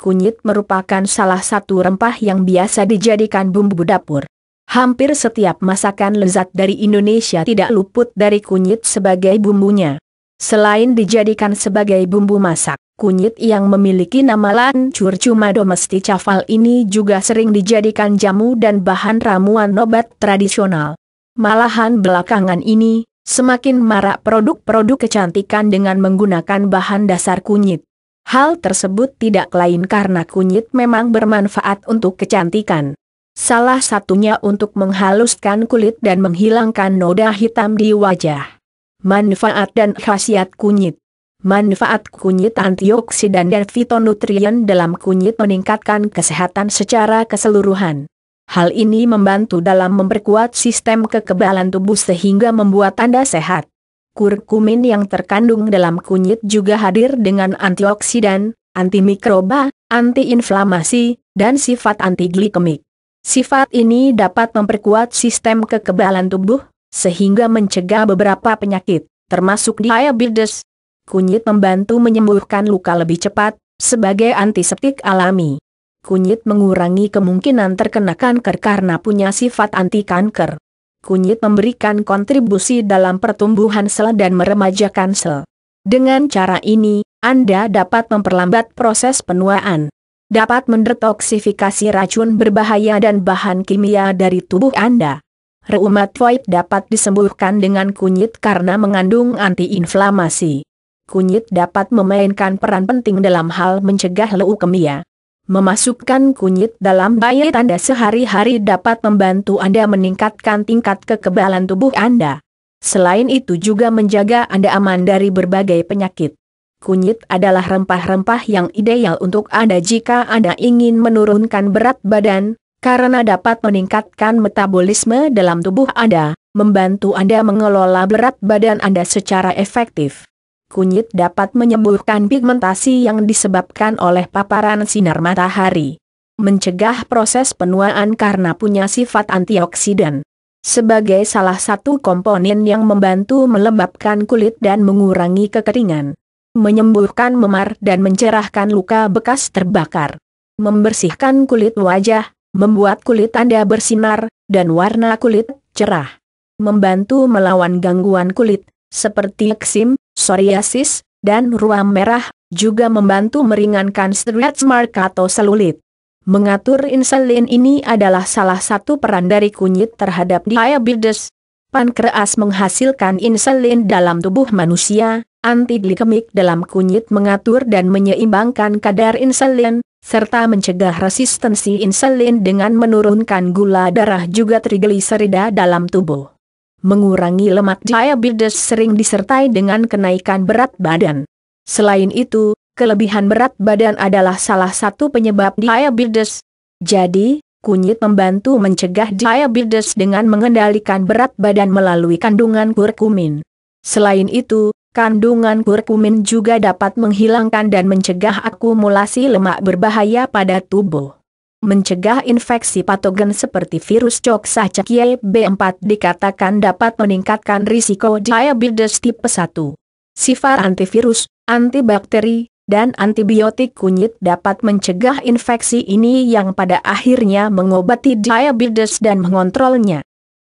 Kunyit merupakan salah satu rempah yang biasa dijadikan bumbu dapur. Hampir setiap masakan lezat dari Indonesia tidak luput dari kunyit sebagai bumbunya. Selain dijadikan sebagai bumbu masak, kunyit yang memiliki nama lancur cuma cafal ini juga sering dijadikan jamu dan bahan ramuan obat tradisional. Malahan belakangan ini, semakin marak produk-produk kecantikan dengan menggunakan bahan dasar kunyit. Hal tersebut tidak lain karena kunyit memang bermanfaat untuk kecantikan. Salah satunya untuk menghaluskan kulit dan menghilangkan noda hitam di wajah. Manfaat dan khasiat kunyit Manfaat kunyit antioksidan dan fitonutrien dalam kunyit meningkatkan kesehatan secara keseluruhan. Hal ini membantu dalam memperkuat sistem kekebalan tubuh sehingga membuat Anda sehat. Kurkumin yang terkandung dalam kunyit juga hadir dengan antioksidan, antimikroba, antiinflamasi, dan sifat antiglikemik. Sifat ini dapat memperkuat sistem kekebalan tubuh, sehingga mencegah beberapa penyakit, termasuk diabetes. Kunyit membantu menyembuhkan luka lebih cepat, sebagai antiseptik alami. Kunyit mengurangi kemungkinan terkena kanker karena punya sifat anti kanker kunyit memberikan kontribusi dalam pertumbuhan sel dan meremajakan sel. Dengan cara ini, Anda dapat memperlambat proses penuaan. Dapat mendetoksifikasi racun berbahaya dan bahan kimia dari tubuh Anda. Reumatoid dapat disembuhkan dengan kunyit karena mengandung antiinflamasi. Kunyit dapat memainkan peran penting dalam hal mencegah leukemia. Memasukkan kunyit dalam bayi Anda sehari-hari dapat membantu Anda meningkatkan tingkat kekebalan tubuh Anda. Selain itu juga menjaga Anda aman dari berbagai penyakit. Kunyit adalah rempah-rempah yang ideal untuk Anda jika Anda ingin menurunkan berat badan, karena dapat meningkatkan metabolisme dalam tubuh Anda, membantu Anda mengelola berat badan Anda secara efektif kunyit dapat menyembuhkan pigmentasi yang disebabkan oleh paparan sinar matahari. Mencegah proses penuaan karena punya sifat antioksidan. Sebagai salah satu komponen yang membantu melembabkan kulit dan mengurangi kekeringan. Menyembuhkan memar dan mencerahkan luka bekas terbakar. Membersihkan kulit wajah, membuat kulit Anda bersinar, dan warna kulit cerah. Membantu melawan gangguan kulit, seperti eksim, psoriasis, dan ruam merah, juga membantu meringankan stretch mark atau selulit. Mengatur insulin ini adalah salah satu peran dari kunyit terhadap diabetes. Pankreas menghasilkan insulin dalam tubuh manusia, antiglikemik dalam kunyit mengatur dan menyeimbangkan kadar insulin, serta mencegah resistensi insulin dengan menurunkan gula darah juga trigliserida dalam tubuh mengurangi lemak diabetes sering disertai dengan kenaikan berat badan. Selain itu, kelebihan berat badan adalah salah satu penyebab diabetes. Jadi, kunyit membantu mencegah diabetes dengan mengendalikan berat badan melalui kandungan kurkumin. Selain itu, kandungan kurkumin juga dapat menghilangkan dan mencegah akumulasi lemak berbahaya pada tubuh mencegah infeksi patogen seperti virus coksacek b 4 dikatakan dapat meningkatkan risiko diabetes tipe 1. Sifat antivirus, antibakteri, dan antibiotik kunyit dapat mencegah infeksi ini yang pada akhirnya mengobati diabetes dan mengontrolnya.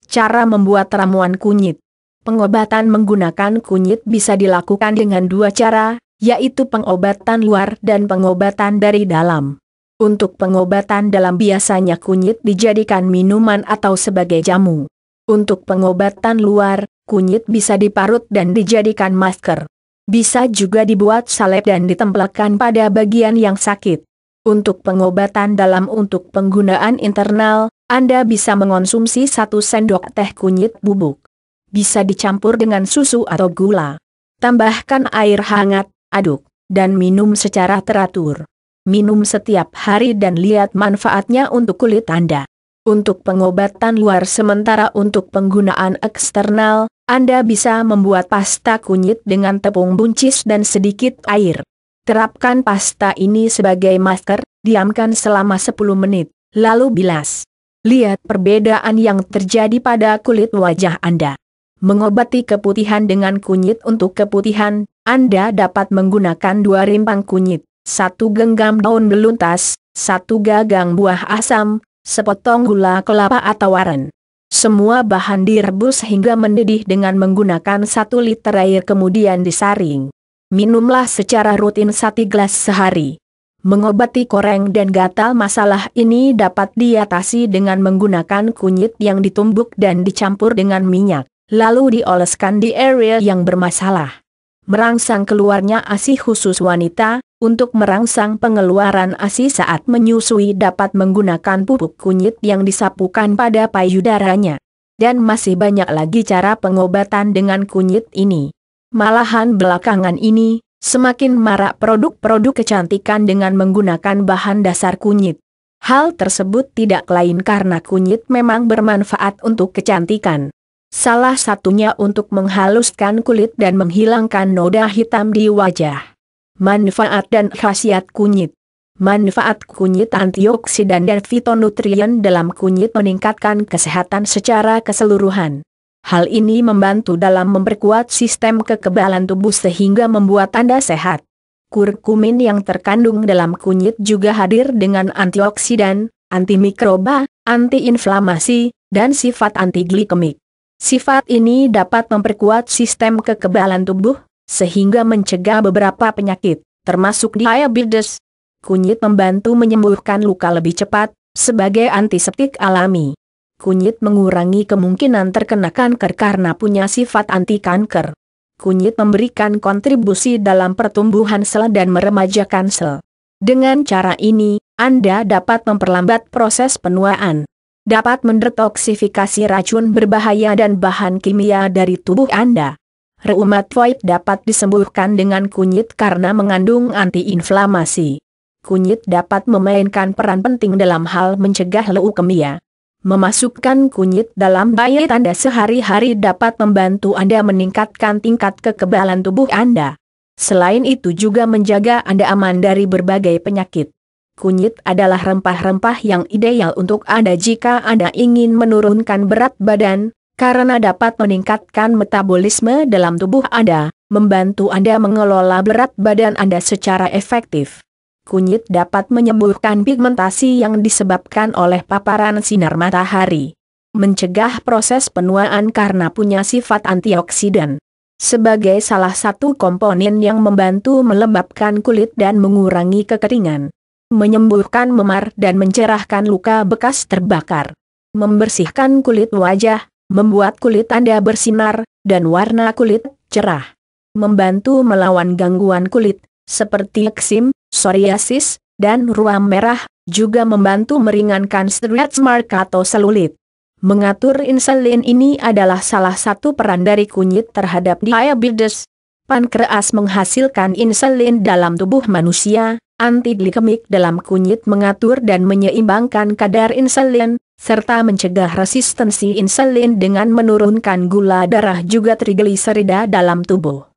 Cara membuat ramuan kunyit Pengobatan menggunakan kunyit bisa dilakukan dengan dua cara, yaitu pengobatan luar dan pengobatan dari dalam. Untuk pengobatan dalam biasanya kunyit dijadikan minuman atau sebagai jamu. Untuk pengobatan luar, kunyit bisa diparut dan dijadikan masker. Bisa juga dibuat salep dan ditempelkan pada bagian yang sakit. Untuk pengobatan dalam untuk penggunaan internal, Anda bisa mengonsumsi satu sendok teh kunyit bubuk. Bisa dicampur dengan susu atau gula. Tambahkan air hangat, aduk, dan minum secara teratur minum setiap hari dan lihat manfaatnya untuk kulit Anda. Untuk pengobatan luar sementara untuk penggunaan eksternal, Anda bisa membuat pasta kunyit dengan tepung buncis dan sedikit air. Terapkan pasta ini sebagai masker, diamkan selama 10 menit, lalu bilas. Lihat perbedaan yang terjadi pada kulit wajah Anda. Mengobati keputihan dengan kunyit untuk keputihan, Anda dapat menggunakan dua rimpang kunyit satu genggam daun beluntas, satu gagang buah asam, sepotong gula kelapa atau aren. Semua bahan direbus hingga mendidih dengan menggunakan satu liter air kemudian disaring. Minumlah secara rutin satu gelas sehari. Mengobati koreng dan gatal masalah ini dapat diatasi dengan menggunakan kunyit yang ditumbuk dan dicampur dengan minyak, lalu dioleskan di area yang bermasalah merangsang keluarnya ASI khusus wanita, untuk merangsang pengeluaran ASI saat menyusui dapat menggunakan pupuk kunyit yang disapukan pada payudaranya. Dan masih banyak lagi cara pengobatan dengan kunyit ini. Malahan belakangan ini, semakin marak produk-produk kecantikan dengan menggunakan bahan dasar kunyit. Hal tersebut tidak lain karena kunyit memang bermanfaat untuk kecantikan. Salah satunya untuk menghaluskan kulit dan menghilangkan noda hitam di wajah. Manfaat dan khasiat kunyit Manfaat kunyit antioksidan dan fitonutrien dalam kunyit meningkatkan kesehatan secara keseluruhan. Hal ini membantu dalam memperkuat sistem kekebalan tubuh sehingga membuat Anda sehat. Kurkumin yang terkandung dalam kunyit juga hadir dengan antioksidan, antimikroba, antiinflamasi, dan sifat antiglikemik. Sifat ini dapat memperkuat sistem kekebalan tubuh, sehingga mencegah beberapa penyakit, termasuk diabetes. Kunyit membantu menyembuhkan luka lebih cepat, sebagai antiseptik alami. Kunyit mengurangi kemungkinan terkena kanker karena punya sifat anti kanker. Kunyit memberikan kontribusi dalam pertumbuhan sel dan meremajakan sel. Dengan cara ini, Anda dapat memperlambat proses penuaan dapat mendetoksifikasi racun berbahaya dan bahan kimia dari tubuh Anda. Rheumatoid dapat disembuhkan dengan kunyit karena mengandung antiinflamasi. Kunyit dapat memainkan peran penting dalam hal mencegah leukemia. Memasukkan kunyit dalam diet Anda sehari-hari dapat membantu Anda meningkatkan tingkat kekebalan tubuh Anda. Selain itu juga menjaga Anda aman dari berbagai penyakit. Kunyit adalah rempah-rempah yang ideal untuk Anda jika Anda ingin menurunkan berat badan, karena dapat meningkatkan metabolisme dalam tubuh Anda, membantu Anda mengelola berat badan Anda secara efektif. Kunyit dapat menyembuhkan pigmentasi yang disebabkan oleh paparan sinar matahari. Mencegah proses penuaan karena punya sifat antioksidan sebagai salah satu komponen yang membantu melembabkan kulit dan mengurangi kekeringan menyembuhkan memar dan mencerahkan luka bekas terbakar. Membersihkan kulit wajah, membuat kulit Anda bersinar, dan warna kulit cerah. Membantu melawan gangguan kulit, seperti eksim, psoriasis, dan ruam merah, juga membantu meringankan stretch mark atau selulit. Mengatur insulin ini adalah salah satu peran dari kunyit terhadap diabetes. Pankreas menghasilkan insulin dalam tubuh manusia, antiglikemik dalam kunyit mengatur dan menyeimbangkan kadar insulin, serta mencegah resistensi insulin dengan menurunkan gula darah juga trigliserida dalam tubuh.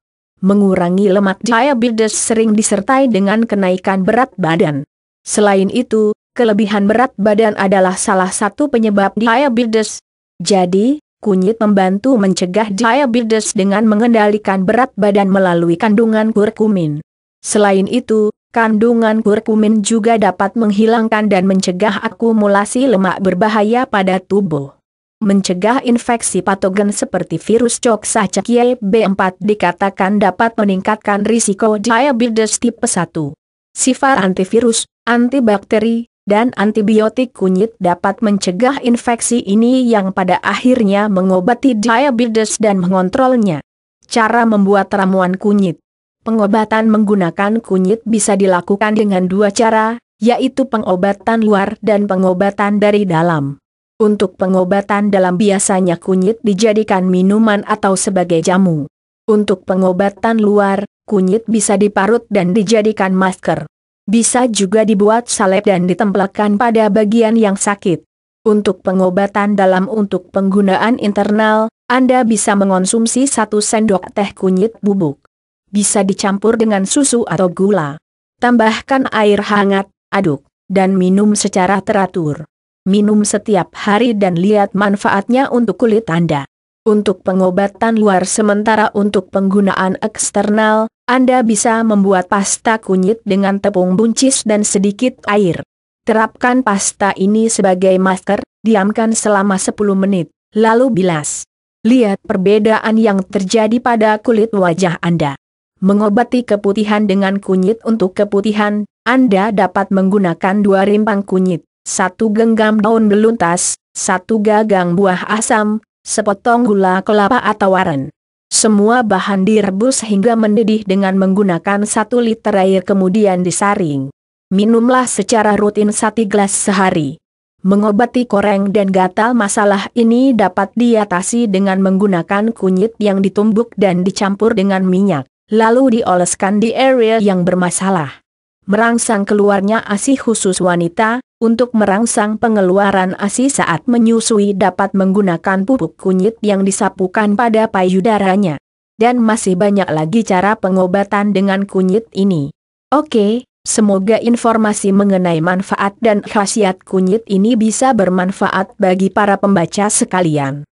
Mengurangi lemak diabetes sering disertai dengan kenaikan berat badan. Selain itu, kelebihan berat badan adalah salah satu penyebab diabetes. Jadi, kunyit membantu mencegah diabetes dengan mengendalikan berat badan melalui kandungan kurkumin. Selain itu, Kandungan kurkumin juga dapat menghilangkan dan mencegah akumulasi lemak berbahaya pada tubuh. Mencegah infeksi patogen seperti virus coksacekye B4 dikatakan dapat meningkatkan risiko diabetes tipe 1. Sifat antivirus, antibakteri, dan antibiotik kunyit dapat mencegah infeksi ini yang pada akhirnya mengobati diabetes dan mengontrolnya. Cara membuat ramuan kunyit Pengobatan menggunakan kunyit bisa dilakukan dengan dua cara, yaitu pengobatan luar dan pengobatan dari dalam. Untuk pengobatan dalam biasanya kunyit dijadikan minuman atau sebagai jamu. Untuk pengobatan luar, kunyit bisa diparut dan dijadikan masker. Bisa juga dibuat salep dan ditempelkan pada bagian yang sakit. Untuk pengobatan dalam untuk penggunaan internal, Anda bisa mengonsumsi satu sendok teh kunyit bubuk bisa dicampur dengan susu atau gula. Tambahkan air hangat, aduk, dan minum secara teratur. Minum setiap hari dan lihat manfaatnya untuk kulit Anda. Untuk pengobatan luar sementara untuk penggunaan eksternal, Anda bisa membuat pasta kunyit dengan tepung buncis dan sedikit air. Terapkan pasta ini sebagai masker, diamkan selama 10 menit, lalu bilas. Lihat perbedaan yang terjadi pada kulit wajah Anda mengobati keputihan dengan kunyit untuk keputihan, Anda dapat menggunakan dua rimpang kunyit, satu genggam daun beluntas, satu gagang buah asam, sepotong gula kelapa atau aren. Semua bahan direbus hingga mendidih dengan menggunakan satu liter air kemudian disaring. Minumlah secara rutin satu gelas sehari. Mengobati koreng dan gatal masalah ini dapat diatasi dengan menggunakan kunyit yang ditumbuk dan dicampur dengan minyak lalu dioleskan di area yang bermasalah. Merangsang keluarnya ASI khusus wanita, untuk merangsang pengeluaran ASI saat menyusui dapat menggunakan pupuk kunyit yang disapukan pada payudaranya. Dan masih banyak lagi cara pengobatan dengan kunyit ini. Oke, Semoga informasi mengenai manfaat dan khasiat kunyit ini bisa bermanfaat bagi para pembaca sekalian.